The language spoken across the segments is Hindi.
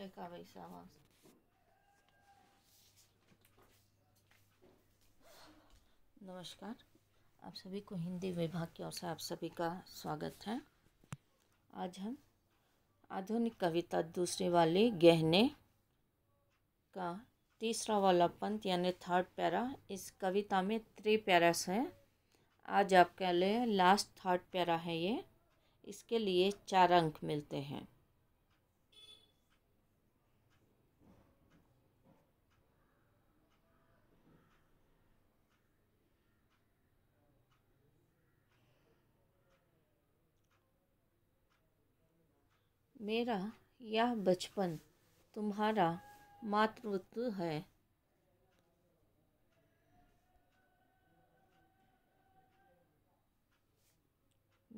Ciekawej sama. नमस्कार आप सभी को हिंदी विभाग की ओर से आप सभी का स्वागत है आज हम आधुनिक कविता दूसरी वाली गहने का तीसरा वाला पंथ यानी थर्ड पैरा इस कविता में थ्री पैरास हैं आज आपके लिए लास्ट थर्ड पैरा है ये इसके लिए चार अंक मिलते हैं मेरा यह बचपन तुम्हारा मातृत्व है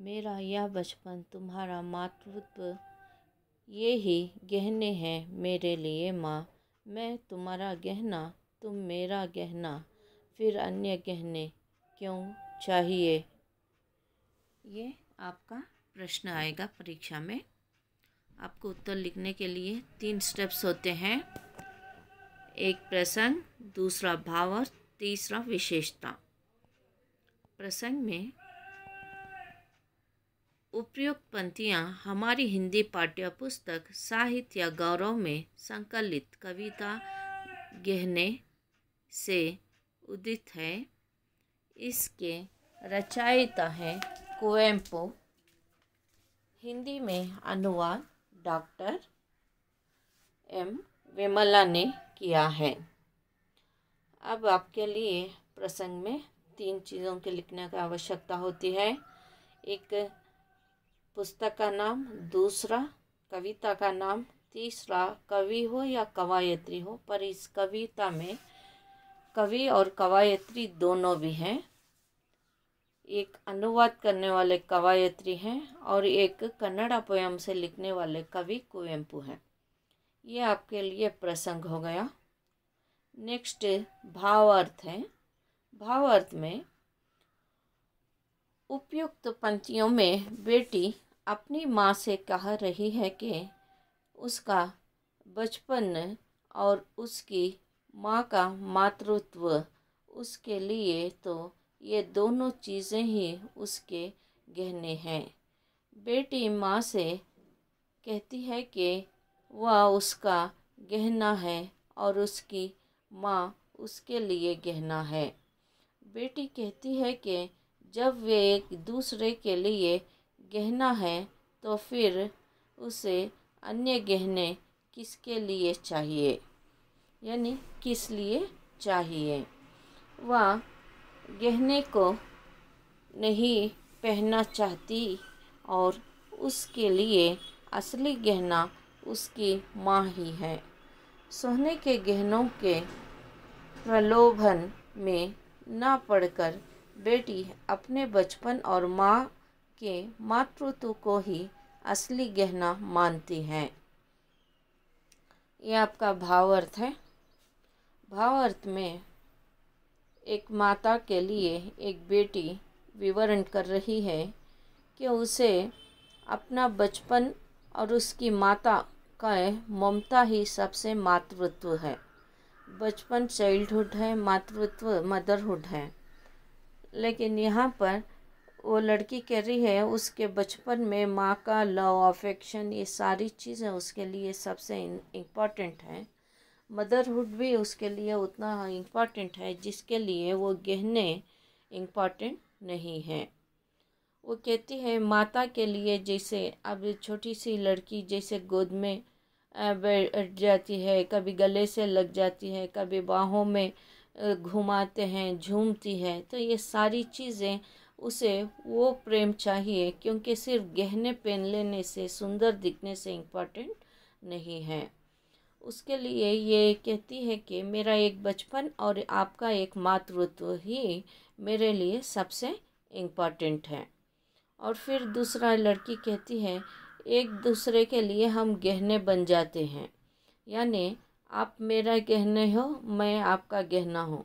मेरा यह बचपन तुम्हारा मातृत्व ये ही गहने हैं मेरे लिए माँ मैं तुम्हारा गहना तुम मेरा गहना फिर अन्य गहने क्यों चाहिए ये आपका प्रश्न आएगा परीक्षा में आपको उत्तर लिखने के लिए तीन स्टेप्स होते हैं एक प्रसंग दूसरा भाव और तीसरा विशेषता प्रसंग में उपयुक्त पंक्तियाँ हमारी हिंदी पाठ्य पुस्तक साहित्य या गौरव में संकलित कविता गहने से उदित है इसके रचयिता हैं कोएम्पो हिंदी में अनुवाद डॉक्टर एम विमला ने किया है अब आपके लिए प्रसंग में तीन चीज़ों के लिखने की आवश्यकता होती है एक पुस्तक का नाम दूसरा कविता का नाम तीसरा कवि हो या कवायत्री हो पर इस कविता में कवि और कवायत्री दोनों भी हैं एक अनुवाद करने वाले कवायत्री हैं और एक कन्नड़ा पोयम से लिखने वाले कवि कोयम्पू हैं ये आपके लिए प्रसंग हो गया नेक्स्ट भाव अर्थ है अर्थ में उपयुक्त पंक्तियों में बेटी अपनी माँ से कह रही है कि उसका बचपन और उसकी माँ का मातृत्व उसके लिए तो ये दोनों चीज़ें ही उसके गहने हैं बेटी माँ से कहती है कि वह उसका गहना है और उसकी माँ उसके लिए गहना है बेटी कहती है कि जब वे एक दूसरे के लिए गहना है तो फिर उसे अन्य गहने किसके लिए चाहिए यानी किस लिए चाहिए वह गहने को नहीं पहनना चाहती और उसके लिए असली गहना उसकी माँ ही है सोने के गहनों के प्रलोभन में ना पढ़कर बेटी अपने बचपन और माँ के मातृत्व को ही असली गहना मानती हैं ये आपका भावार्थ है भावार्थ में एक माता के लिए एक बेटी विवरण कर रही है कि उसे अपना बचपन और उसकी माता का ममता ही सबसे मातृत्व है बचपन चाइल्डहुड है मातृत्व मदरहुड है लेकिन यहाँ पर वो लड़की कह रही है उसके बचपन में माँ का लव अफेक्शन ये सारी चीज़ें उसके लिए सबसे इम्पॉर्टेंट हैं मदरहुड भी उसके लिए उतना इम्पॉर्टेंट है जिसके लिए वो गहने इम्पॉर्टेंट नहीं हैं वो कहती है माता के लिए जैसे अब छोटी सी लड़की जैसे गोद में बैठ जाती है कभी गले से लग जाती है कभी बाहों में घुमाते हैं झूमती है तो ये सारी चीज़ें उसे वो प्रेम चाहिए क्योंकि सिर्फ गहने पहन लेने से सुंदर दिखने से इम्पॉर्टेंट नहीं है उसके लिए ये कहती है कि मेरा एक बचपन और आपका एक मातृत्व ही मेरे लिए सबसे इम्पॉर्टेंट है और फिर दूसरा लड़की कहती है एक दूसरे के लिए हम गहने बन जाते हैं यानी आप मेरा गहने हो मैं आपका गहना हूँ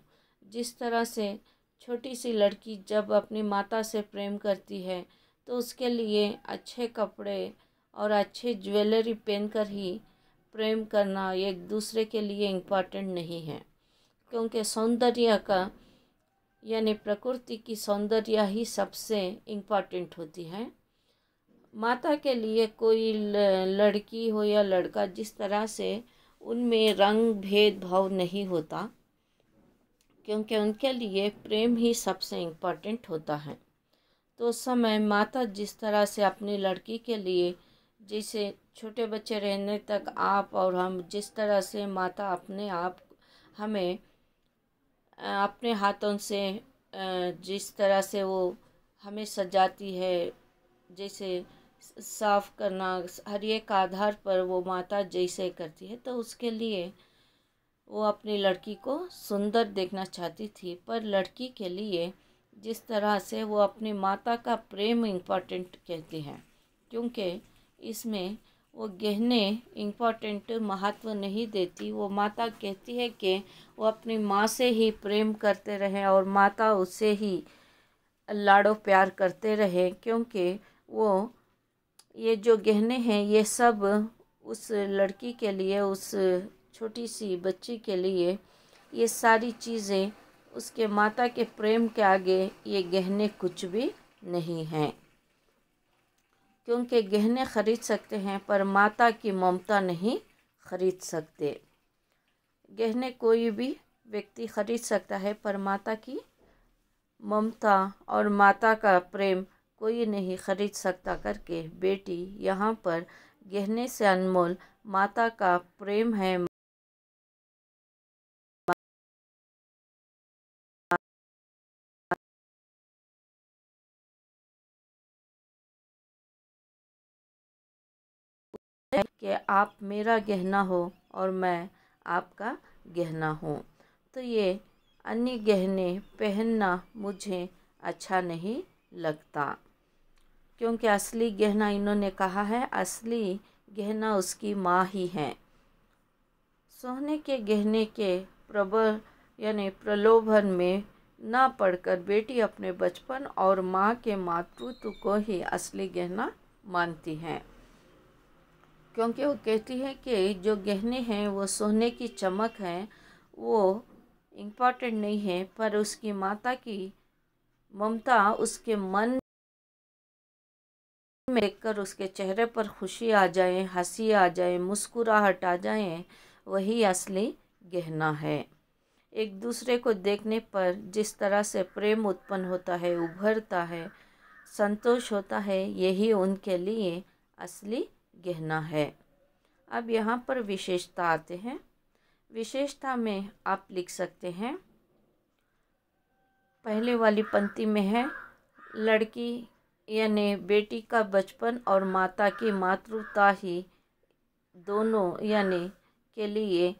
जिस तरह से छोटी सी लड़की जब अपनी माता से प्रेम करती है तो उसके लिए अच्छे कपड़े और अच्छे ज्वेलरी पहनकर ही प्रेम करना एक दूसरे के लिए इम्पॉर्टेंट नहीं है क्योंकि सौंदर्य का यानी प्रकृति की सौंदर्य ही सबसे इम्पॉर्टेंट होती है माता के लिए कोई लड़की हो या लड़का जिस तरह से उनमें रंग भेदभाव नहीं होता क्योंकि उनके लिए प्रेम ही सबसे इम्पॉर्टेंट होता है तो उस समय माता जिस तरह से अपनी लड़की के लिए जैसे छोटे बच्चे रहने तक आप और हम जिस तरह से माता अपने आप हमें अपने हाथों से जिस तरह से वो हमें सजाती है जैसे साफ करना हर एक आधार पर वो माता जैसे करती है तो उसके लिए वो अपनी लड़की को सुंदर देखना चाहती थी पर लड़की के लिए जिस तरह से वो अपनी माता का प्रेम इम्पॉर्टेंट कहती है क्योंकि इसमें वो गहने इम्पॉर्टेंट महत्व नहीं देती वो माता कहती है कि वो अपनी माँ से ही प्रेम करते रहें और माता उससे ही लाड़ो प्यार करते रहें क्योंकि वो ये जो गहने हैं ये सब उस लड़की के लिए उस छोटी सी बच्ची के लिए ये सारी चीज़ें उसके माता के प्रेम के आगे ये गहने कुछ भी नहीं हैं क्योंकि गहने खरीद सकते हैं पर माता की ममता नहीं खरीद सकते गहने कोई भी व्यक्ति खरीद सकता है पर माता की ममता और माता का प्रेम कोई नहीं खरीद सकता करके बेटी यहाँ पर गहने से अनमोल माता का प्रेम है है कि आप मेरा गहना हो और मैं आपका गहना हूँ तो ये अन्य गहने पहनना मुझे अच्छा नहीं लगता क्योंकि असली गहना इन्होंने कहा है असली गहना उसकी माँ ही है सोने के गहने के प्रबल यानी प्रलोभन में ना पढ़कर बेटी अपने बचपन और माँ के मातृत्व को ही असली गहना मानती हैं क्योंकि वो कहती है कि जो गहने हैं वो सोने की चमक हैं वो इम्पॉर्टेंट नहीं है पर उसकी माता की ममता उसके मन में देखकर उसके चेहरे पर खुशी आ जाए हंसी आ जाए मुस्कुराहट आ जाए वही असली गहना है एक दूसरे को देखने पर जिस तरह से प्रेम उत्पन्न होता है उभरता है संतोष होता है यही उनके लिए असली गहना है अब यहाँ पर विशेषता आते हैं विशेषता में आप लिख सकते हैं पहले वाली पंक्ति में है लड़की यानी बेटी का बचपन और माता की मातृता ही दोनों यानी के लिए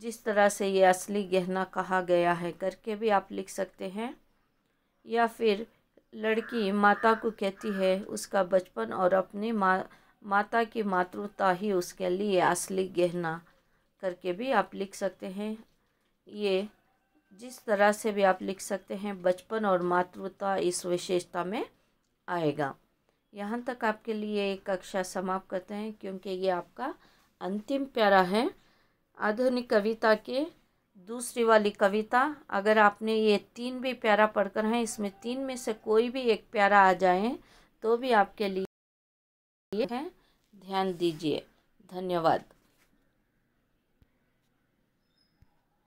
जिस तरह से ये असली गहना कहा गया है करके भी आप लिख सकते हैं या फिर लड़की माता को कहती है उसका बचपन और अपनी माँ माता की मातृता ही उसके लिए असली गहना करके भी आप लिख सकते हैं ये जिस तरह से भी आप लिख सकते हैं बचपन और मातृता इस विशेषता में आएगा यहाँ तक आपके लिए एक कक्षा समाप्त करते हैं क्योंकि ये आपका अंतिम प्यारा है आधुनिक कविता के दूसरी वाली कविता अगर आपने ये तीन भी प्यारा पढ़कर हैं इसमें तीन में से कोई भी एक प्यारा आ जाए तो भी आपके लिए ये हैं ध्यान दीजिए धन्यवाद